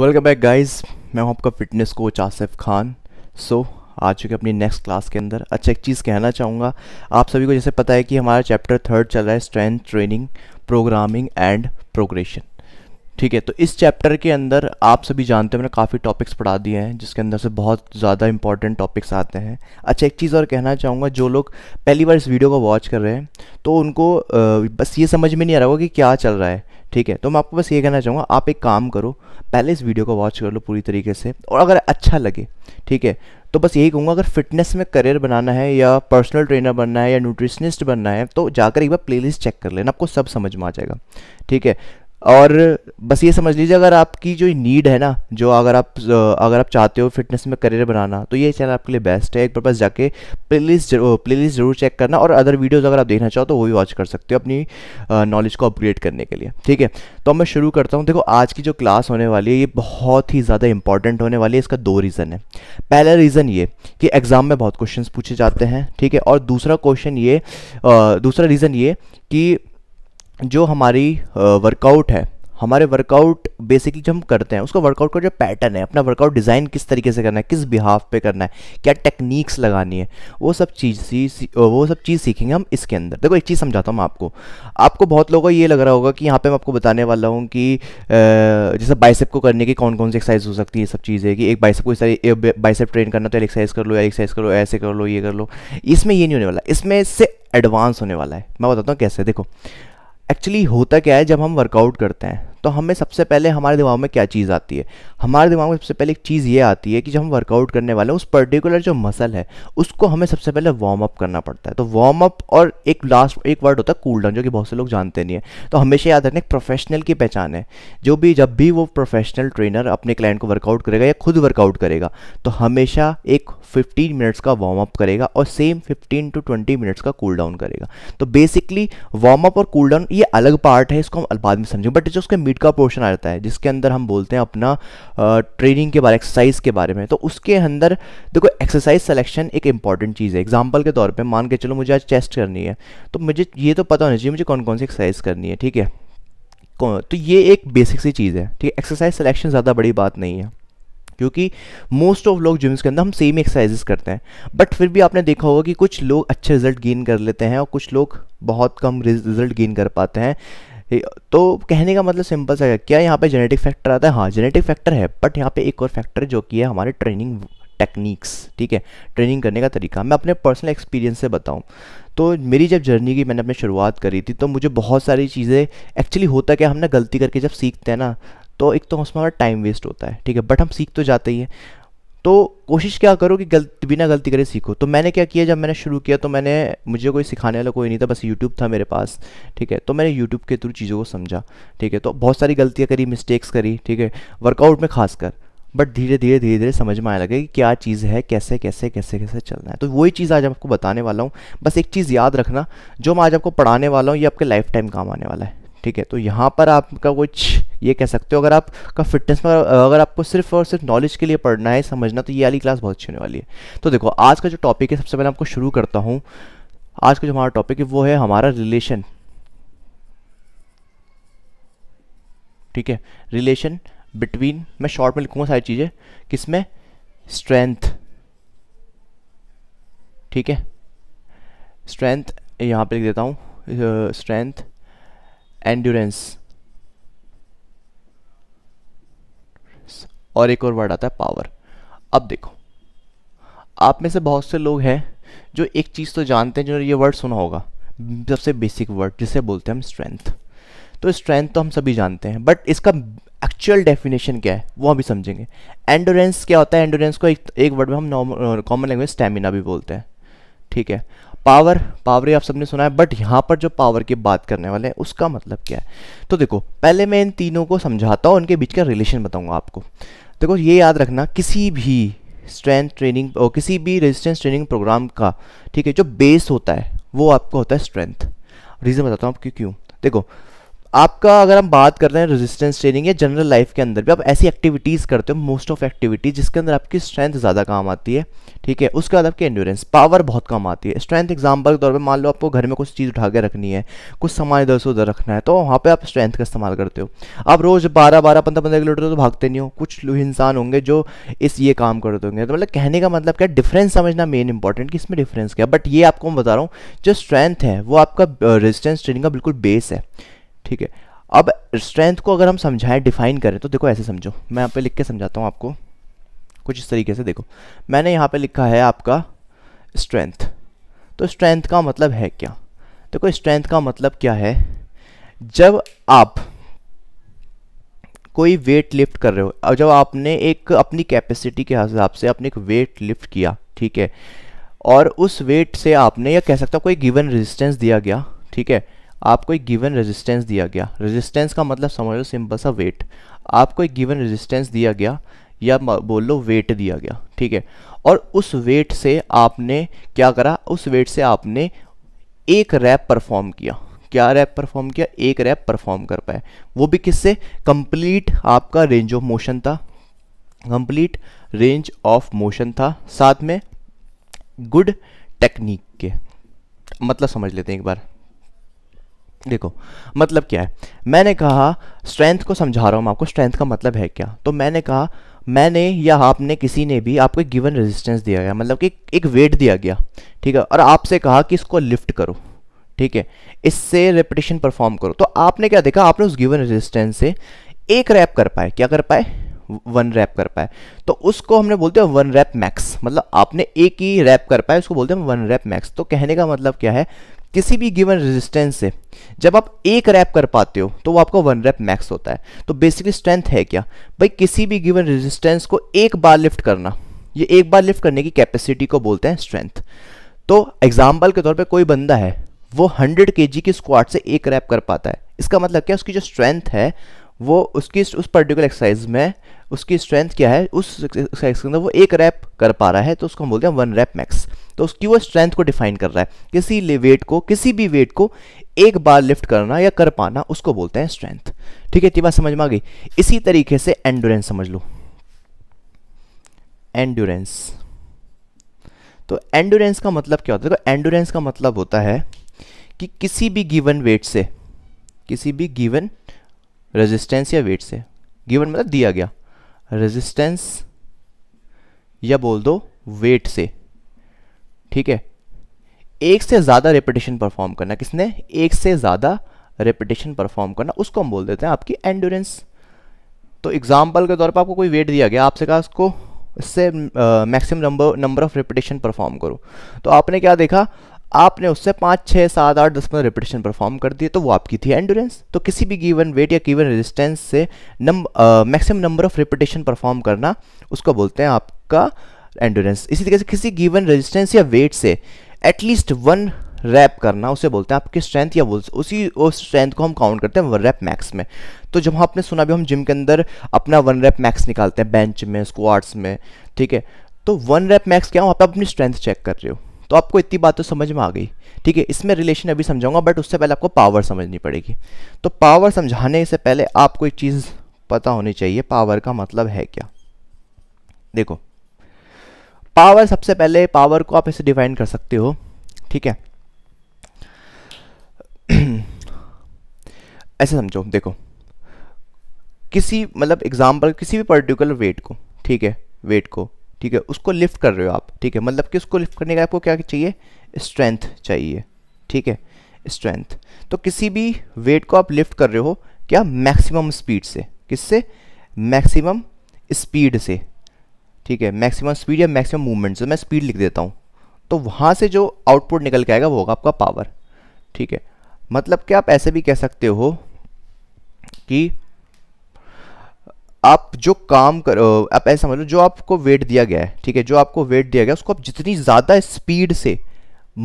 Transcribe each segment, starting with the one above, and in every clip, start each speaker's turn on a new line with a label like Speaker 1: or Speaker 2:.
Speaker 1: welcome back guys मैं हूं आपका fitness coach Asif Khan so so, आ चुके अपनी नेक्स्ट क्लास के अंदर अच्छा एक चीज़ कहना चाहूँगा आप सभी को जैसे पता है कि हमारा चैप्टर थर्ड चल रहा है strength training programming and progression ठीक है तो इस चैप्टर के अंदर आप सभी जानते हो मैंने काफ़ी टॉपिक्स पढ़ा दिए हैं जिसके अंदर से बहुत ज़्यादा इंपॉर्टेंट टॉपिक्स आते हैं अच्छा एक चीज़ और कहना चाहूँगा जो लोग पहली बार इस वीडियो को वॉच कर रहे हैं तो उनको बस ये समझ में नहीं आ रहा होगा कि क्या चल रहा है ठीक है तो मैं आपको बस ये कहना चाहूँगा आप एक काम करो पहले इस वीडियो को वॉच कर लो पूरी तरीके से और अगर अच्छा लगे ठीक है तो बस यही कहूँगा अगर फिटनेस में करियर बनाना है या पर्सनल ट्रेनर बनना है या न्यूट्रिशनिस्ट बनना है तो जाकर एक बार प्लेलिस्ट चेक कर लेना आपको सब समझ में आ जाएगा ठीक है और बस ये समझ लीजिए अगर आपकी जो नीड है ना जो अगर आप अगर आप चाहते हो फिटनेस में करियर बनाना तो ये चैनल आपके लिए बेस्ट है एक बार बस जाके प्लेलिस्ट प्लेलिस्ट जरूर चेक करना और अदर वीडियोस अगर आप देखना चाहो तो वो भी वॉच कर सकते हो अपनी नॉलेज को अपग्रेड करने के लिए ठीक है तो मैं शुरू करता हूँ देखो आज की जो क्लास होने वाली है ये बहुत ही ज़्यादा इंपॉर्टेंट होने वाली है इसका दो रीज़न है पहला रीज़न ये कि एग्ज़ाम में बहुत क्वेश्चन पूछे जाते हैं ठीक है और दूसरा क्वेश्चन ये दूसरा रीज़न ये कि जो हमारी वर्कआउट है हमारे वर्कआउट बेसिकली जो हम करते हैं उसका वर्कआउट का जो पैटर्न है अपना वर्कआउट डिज़ाइन किस तरीके से करना है किस बिहाफ पे करना है क्या टेक्निक्स लगानी है वो सब चीज़ सी वो सब चीज़ सीखेंगे हम इसके अंदर देखो एक चीज़ समझाता हूँ मैं आपको आपको बहुत लोगों को ये लग रहा होगा कि यहाँ पे मैं आपको बताने वाला हूँ कि जैसे बाइसेप को करने की कौन कौन सी एक्सरसाइज हो सकती है सब चीज़ें कि एक बाइसेप को इस तरह बाइसेप ट्रेन करना तो एक्सरसाइज कर लो या एक्सरसाइज करो ऐसे कर लो ये कर लो इसमें ये नहीं होने वाला इसमें से एडवांस होने वाला है मैं बताता हूँ कैसे देखो एक्चुअली होता क्या है जब हम वर्कआउट करते हैं तो हमें सबसे पहले हमारे दिमाग में क्या चीज़ आती है हमारे दिमाग में सबसे पहले एक चीज़ ये आती है कि जब हम वर्कआउट करने वाले हैं उस पर्टिकुलर जो मसल है उसको हमें सबसे पहले वार्म अप करना पड़ता है तो वार्म अप और एक लास्ट एक वर्ड होता है कूल डाउन जो कि बहुत से लोग जानते नहीं है तो हमेशा याद रखना एक प्रोफेशनल की पहचान है जो भी जब भी वो प्रोफेशनल ट्रेनर अपने क्लाइंट को वर्कआउट करेगा या खुद वर्कआउट करेगा तो हमेशा एक फिफ्टीन मिनट्स का वार्म अप करेगा और same fifteen to twenty minutes का कूल डाउन करेगा तो बेसिकली वार्म अप और कूल डाउन ये अलग पार्ट है इसको हम बाद में समझेंगे बट जो उसके मिड शीट का पोर्शन आ जाता है जिसके अंदर हम बोलते हैं अपना ट्रेनिंग के बारे एक्सरसाइज के बारे में तो उसके अंदर देखो एक्सरसाइज सिलेक्शन एक इंपॉर्टेंट चीज़ है एग्जाम्पल के तौर पर मान के चलो मुझे आज चेस्ट करनी है तो मुझे ये तो पता होना चाहिए मुझे कौन कौन सी एक्सरसाइज करनी है ठीक है तो ये एक बेसिक सी चीज़ है ठीक है एक्सरसाइज सिलेक्शन ज़्यादा बड़ी बात नहीं है क्योंकि मोस्ट ऑफ लोग जिम्स के अंदर हम सेम एक्सरसाइजेस करते हैं बट फिर भी आपने देखा होगा कि कुछ लोग अच्छे रिजल्ट गेन कर लेते हैं और कुछ लोग बहुत कम रिजल्ट गेन कर पाते हैं तो कहने का मतलब सिंपल सा है क्या यहाँ पे जेनेटिक फैक्टर आता है हाँ जेनेटिक फैक्टर है बट यहाँ पे एक और फैक्टर जो कि है हमारे ट्रेनिंग टेक्निक्स ठीक है ट्रेनिंग करने का तरीका मैं अपने पर्सनल एक्सपीरियंस से बताऊं तो मेरी जब जर्नी की मैंने अपनी शुरुआत करी थी तो मुझे बहुत सारी चीज़ें एक्चुअली होता क्या कि हमने गलती करके जब सीखते हैं ना तो एक तो उसमें हमारा टाइम वेस्ट होता है ठीक है बट हम सीख तो जाते ही हैं तो कोशिश क्या करो कि गलत बिना गलती करे सीखो तो मैंने क्या किया जब मैंने शुरू किया तो मैंने मुझे कोई सिखाने वाला कोई नहीं था बस यूट्यूब था मेरे पास ठीक है तो मैंने यूट्यूब के थ्रू चीज़ों को समझा ठीक है तो बहुत सारी गलतियाँ करी मिस्टेक्स करी ठीक है वर्कआउट में खासकर बट धीरे धीरे धीरे धीरे समझ में आने लगे कि क्या चीज़ है कैसे कैसे कैसे कैसे चलना है तो वही चीज़ आज आपको बताने वाला हूँ बस एक चीज़ याद रखना जो मैं आज आपको पढ़ाने वाला हूँ ये आपके लाइफ टाइम काम आने वाला है ठीक है तो यहाँ पर आपका कुछ ये कह सकते हो अगर आपका फिटनेस में अगर आपको सिर्फ और सिर्फ नॉलेज के लिए पढ़ना है समझना तो ये वाली क्लास बहुत अच्छी होने वाली है तो देखो आज का जो टॉपिक है सबसे पहले आपको शुरू करता हूँ आज का जो हमारा टॉपिक है वो है हमारा रिलेशन ठीक है रिलेशन बिटवीन मैं शॉर्ट में लिखूंगा सारी चीज़ें किसमें स्ट्रेंथ ठीक है स्ट्रेंथ यहां पे लिख देता हूं स्ट्रेंथ एंड्योरेंस और एक और वर्ड आता है पावर अब देखो आप में से बहुत से लोग हैं जो एक चीज़ तो जानते हैं जो ये वर्ड सुना होगा सबसे बेसिक वर्ड जिसे बोलते हैं हम स्ट्रेंथ तो स्ट्रेंथ तो हम सभी जानते हैं बट इसका एक्चुअल डेफिनेशन क्या है वो अभी समझेंगे एंडोरेंस क्या होता है एंडोरेंस को एक, एक वर्ड में हम कॉमन लैंग्वेज स्टेमिना भी बोलते हैं ठीक है पावर पावर ही आप सबने सुना है बट यहाँ पर जो पावर की बात करने वाले हैं उसका मतलब क्या है तो देखो पहले मैं इन तीनों को समझाता हूँ उनके बीच का रिलेशन बताऊँगा आपको देखो ये याद रखना किसी भी स्ट्रेंथ ट्रेनिंग और किसी भी रेजिस्टेंस ट्रेनिंग प्रोग्राम का ठीक है जो बेस होता है वो आपको होता है स्ट्रेंथ रीज़न बताता हूँ आपकी क्यों देखो आपका अगर हम बात कर रहे हैं रेजिस्टेंस ट्रेनिंग या जनरल लाइफ के अंदर भी आप ऐसी एक्टिविटीज़ करते हो मोस्ट ऑफ एक्टिविटीज़ जिसके अंदर आपकी स्ट्रेंथ ज़्यादा काम आती है ठीक है उसके बाद आपकी एंडोरेंस पावर बहुत कम आती है स्ट्रेंथ एग्जाम्पल के तौर पर मान लो आपको घर में कुछ चीज़ उठा के रखनी है कुछ सामान इधर से उधर रखना है तो वहाँ पर आप स्ट्रेंथ का इस्तेमाल करते हो आप रोज़ बारह बारह पंद्रह पंद्रह किलोमीटर तो भागते नहीं हो कुछ इंसान होंगे जो इस ये काम करते होंगे तो मतलब कहने का मतलब क्या डिफरेंस समझना मेन इंपॉर्टेंट कि इसमें डिफरेंस क्या है बट ये आपको मैं बता रहा हूँ जो स्ट्रेंथ है वो आपका रेजिस्टेंस ट्रेनिंग का बिल्कुल बेस है ठीक है अब स्ट्रेंथ को अगर हम समझाएं डिफाइन करें तो देखो ऐसे समझो मैं यहाँ पे लिख के समझाता हूँ आपको कुछ इस तरीके से देखो मैंने यहाँ पे लिखा है आपका स्ट्रेंथ तो स्ट्रेंथ का मतलब है क्या देखो तो स्ट्रेंथ का मतलब क्या है जब आप कोई वेट लिफ्ट कर रहे हो और जब आपने एक अपनी कैपेसिटी के हिसाब से आपने एक वेट लिफ्ट किया ठीक है और उस वेट से आपने या कह सकता कोई गिवन रेजिस्टेंस दिया गया ठीक है आपको एक गिवन रेजिस्टेंस दिया गया रेजिस्टेंस का मतलब समझ लो सिंपल सा वेट आपको एक गिवन रेजिस्टेंस दिया गया या बोल लो वेट दिया गया ठीक है और उस वेट से आपने क्या करा उस वेट से आपने एक रैप परफॉर्म किया क्या रैप परफॉर्म किया एक रैप परफॉर्म कर पाए वो भी किससे कंप्लीट आपका रेंज ऑफ मोशन था कंप्लीट रेंज ऑफ मोशन था साथ में गुड टेक्निक के मतलब समझ लेते हैं एक बार देखो मतलब क्या है मैंने कहा स्ट्रेंथ को समझा रहा हूं मैं आपको स्ट्रेंथ का मतलब है क्या तो मैंने कहा मैंने या आपने किसी ने भी आपको एक गिवन रेजिस्टेंस दिया गया मतलब कि एक वेट दिया गया ठीक है और आपसे कहा कि इसको लिफ्ट करो ठीक है इससे रेपिटेशन परफॉर्म करो तो आपने क्या देखा आपने उस गिवन रेजिस्टेंस से एक रैप कर पाए क्या कर पाए वन रैप कर पाए तो उसको हमने बोलते हैं वन रैप मैक्स मतलब आपने एक ही रैप कर पाए उसको बोलते हैं वन रैप मैक्स तो कहने का मतलब क्या है किसी भी गिवन रेजिस्टेंस से जब आप एक रैप कर पाते हो तो वो आपका वन रैप मैक्स होता है तो बेसिकली स्ट्रेंथ है क्या भाई किसी भी गिवन रेजिस्टेंस को एक बार लिफ्ट करना ये एक बार लिफ्ट करने की कैपेसिटी को बोलते हैं स्ट्रेंथ तो एग्जाम्पल के तौर पर कोई बंदा है वो हंड्रेड के की स्क्वाड से एक रैप कर पाता है इसका मतलब क्या उसकी जो स्ट्रेंथ है वो उसकी उस पर्टिकुलर एक्सरसाइज में उसकी स्ट्रेंथ क्या है उस एक्सरसाइज के अंदर वो एक रैप कर पा रहा है तो उसको हम बोलते हैं वन रैप मैक्स तो उसकी वो स्ट्रेंथ को डिफाइन कर रहा है किसी वेट को किसी भी वेट को एक बार लिफ्ट करना या कर पाना उसको बोलते हैं स्ट्रेंथ ठीक है बात समझ में आ गई इसी तरीके से एंडोरेंस समझ लो एंडोरेंस तो एंडोरेंस का मतलब क्या होता है देखो एंडोरेंस का मतलब होता है कि किसी भी गिवन वेट से किसी भी गिवन रेजिस्टेंस या वेट से गिवन मतलब दिया गया रेजिस्टेंस या बोल दो वेट से ठीक है एक से ज़्यादा रेपिटेशन परफॉर्म करना किसने एक से ज़्यादा रेपिटेशन परफॉर्म करना उसको हम बोल देते हैं आपकी एंडोरेंस तो एग्जाम्पल के तौर पर आपको कोई वेट दिया गया आपसे कहा उसको इससे maximum number number of repetition perform करो तो आपने क्या देखा आपने उससे पाँच छः सात आठ दस पंद्रह रिपीटेशन परफॉर्म कर दिए तो वो आपकी थी एंडोरेंस तो किसी भी गिवन वेट या गिवन रेजिस्टेंस से नम maximum number of repetition perform करना उसको बोलते हैं आपका एंडोरेंस इसी तरीके से किसी गिवन रेजिस्टेंस या वेट से एटलीस्ट वन रैप करना उसे बोलते हैं आपकी स्ट्रेंथ या बोल उसी उस स्ट्रेंथ को हम काउंट करते हैं वन रैप मैक्स में तो जब आपने सुना भी हम जिम के अंदर अपना वन रैप मैक्स निकालते हैं बेंच में स्क्वाड्स में ठीक है तो वन रैप मैक्स क्या हो आप अपनी स्ट्रेंथ चेक कर रहे हो तो आपको इतनी बात तो समझ में आ गई ठीक है इसमें रिलेशन अभी समझाऊंगा बट उससे पहले आपको पावर समझनी पड़ेगी तो पावर समझाने से पहले आपको एक चीज़ पता होनी चाहिए पावर का मतलब है क्या देखो पावर सबसे पहले पावर को आप इसे डिफाइन कर सकते हो ठीक है ऐसे समझो देखो किसी मतलब एग्जाम्पल किसी भी पर्टिकुलर वेट को ठीक है वेट को ठीक है उसको लिफ्ट कर रहे हो आप ठीक है मतलब कि उसको लिफ्ट करने का आपको क्या चाहिए स्ट्रेंथ चाहिए ठीक है स्ट्रेंथ तो किसी भी वेट को आप लिफ्ट कर रहे हो क्या मैक्सिमम स्पीड से किससे मैक्सिमम स्पीड से ठीक है मैक्सिमम स्पीड या मैक्सिमम मूवमेंट से तो मैं स्पीड लिख देता हूँ तो वहाँ से जो आउटपुट निकल के आएगा वो होगा आपका पावर ठीक है मतलब कि आप ऐसे भी कह सकते हो कि आप जो काम कर आप ऐसा समझ लो जो आपको वेट दिया गया है ठीक है जो आपको वेट दिया गया उसको आप जितनी ज़्यादा स्पीड से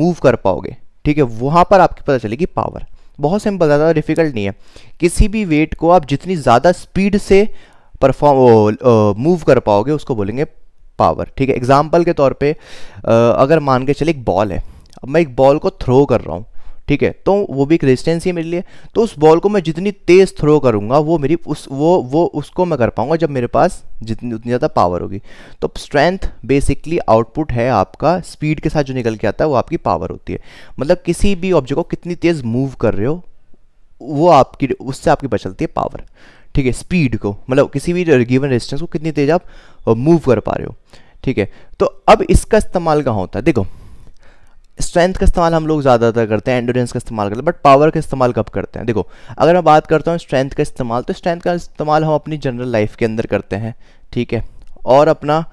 Speaker 1: मूव कर पाओगे ठीक है वहाँ पर आपकी पता चलेगी पावर बहुत सिंपल ज़्यादा डिफिकल्ट नहीं है किसी भी वेट को आप जितनी ज़्यादा स्पीड से परफॉर्म मूव कर पाओगे उसको बोलेंगे पावर ठीक है एग्जाम्पल के तौर पर अगर मान के चले एक बॉल है अब मैं एक बॉल को थ्रो कर रहा हूँ ठीक है तो वो भी एक रेजिस्टेंस ही मेरे लिए तो उस बॉल को मैं जितनी तेज़ थ्रो करूंगा वो मेरी उस वो वो उसको मैं कर पाऊंगा जब मेरे पास जितनी उतनी ज़्यादा पावर होगी तो स्ट्रेंथ बेसिकली आउटपुट है आपका स्पीड के साथ जो निकल के आता है वो आपकी पावर होती है मतलब किसी भी ऑब्जेक्ट को कितनी तेज़ मूव कर रहे हो वो आपकी उससे आपकी बचलती है पावर ठीक है स्पीड को मतलब किसी भी गिवन रेजिस्टेंस को कितनी तेज़ आप मूव कर पा रहे हो ठीक है तो अब इसका इस्तेमाल कहाँ होता है देखो स्ट्रेंथ का इस्तेमाल हम लोग ज़्यादातर करते हैं एंडोरेंस का इस्तेमाल करते हैं बट पावर का इस्तेमाल कब करते हैं देखो अगर मैं बात करता हूँ स्ट्रेंथ का इस्तेमाल तो स्ट्रेंथ का इस्तेमाल हम अपनी जनरल लाइफ के अंदर करते हैं ठीक है और अपना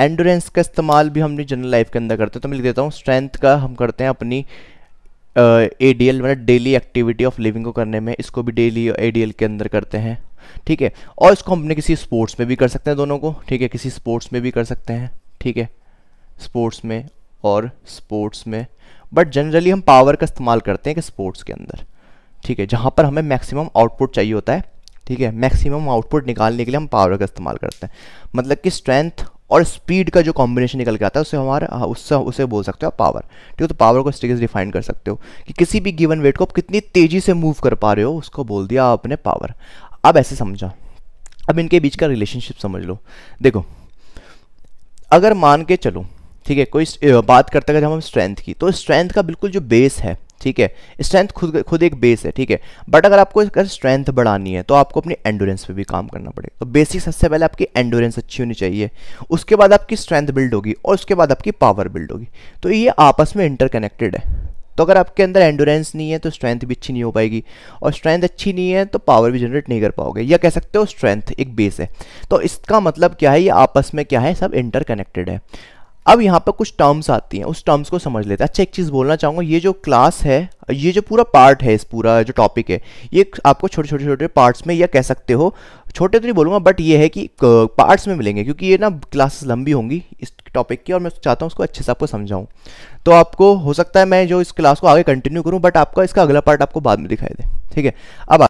Speaker 1: एंडोरेंस का इस्तेमाल भी हम अपनी जनरल लाइफ के अंदर करते हैं तो मैं लिख देता हूँ स्ट्रेंथ का हम करते हैं अपनी ए डी एल मतलब डेली एक्टिविटी ऑफ लिविंग को करने में इसको भी डेली ए डी एल के अंदर करते हैं ठीक है और इसको हम अपने किसी स्पोर्ट्स में भी कर सकते हैं दोनों को ठीक है किसी स्पोर्ट्स में भी कर सकते हैं ठीक है स्पोर्ट्स में और स्पोर्ट्स में बट जनरली हम पावर का इस्तेमाल करते हैं कि स्पोर्ट्स के अंदर ठीक है जहाँ पर हमें मैक्सिमम आउटपुट चाहिए होता है ठीक है मैक्सिमम आउटपुट निकालने के लिए हम पावर का इस्तेमाल करते हैं मतलब कि स्ट्रेंथ और स्पीड का जो कॉम्बिनेशन निकल के आता है उसे हमारा हाँ, उससे उसे बोल सकते हो आप पावर ठीक है तो पावर को इस तरीके से डिफाइन कर सकते हो कि किसी भी गिवन वेट को आप कितनी तेज़ी से मूव कर पा रहे हो उसको बोल दिया आपने पावर अब ऐसे समझा अब इनके बीच का रिलेशनशिप समझ लो देखो अगर मान के चलो ठीक है कोई बात करते अगर जब हम स्ट्रेंथ की तो स्ट्रेंथ का बिल्कुल जो बेस है ठीक है स्ट्रेंथ खुद खुद एक बेस है ठीक है बट अगर आपको अगर स्ट्रेंथ बढ़ानी है तो आपको अपनी एंडोरेंस पे भी काम करना पड़ेगा तो बेसिक सबसे पहले आपकी एंडोरेंस अच्छी होनी चाहिए उसके बाद आपकी स्ट्रेंथ बिल्ड होगी और उसके बाद आपकी पावर बिल्ड होगी तो ये आपस में इंटरकनेक्टेड है तो अगर आपके अंदर एंडोरेंस नहीं है तो स्ट्रेंथ भी अच्छी नहीं हो पाएगी और स्ट्रेंथ अच्छी नहीं है तो पावर भी जनरेट नहीं कर पाओगे या कह सकते हो स्ट्रेंथ एक बेस है तो इसका मतलब क्या है ये आपस में क्या है सब इंटरकनेक्टेड है अब यहाँ पर कुछ टर्म्स आती हैं उस टर्म्स को समझ लेते हैं अच्छा एक चीज़ बोलना चाहूँगा ये जो क्लास है ये जो पूरा पार्ट है इस पूरा जो टॉपिक है ये आपको छोटे छोटे छोटे पार्ट्स में या कह सकते हो छोटे तो नहीं बोलूँगा बट ये है कि पार्ट्स में मिलेंगे क्योंकि ये ना क्लासेस लंबी होंगी इस टॉपिक की और मैं चाहता हूँ उसको अच्छे से आपको समझाऊँ तो आपको हो सकता है मैं जो इस क्लास को आगे कंटिन्यू करूँ बट आपका इसका अगला पार्ट आपको बाद में दिखाई दे ठीक है अब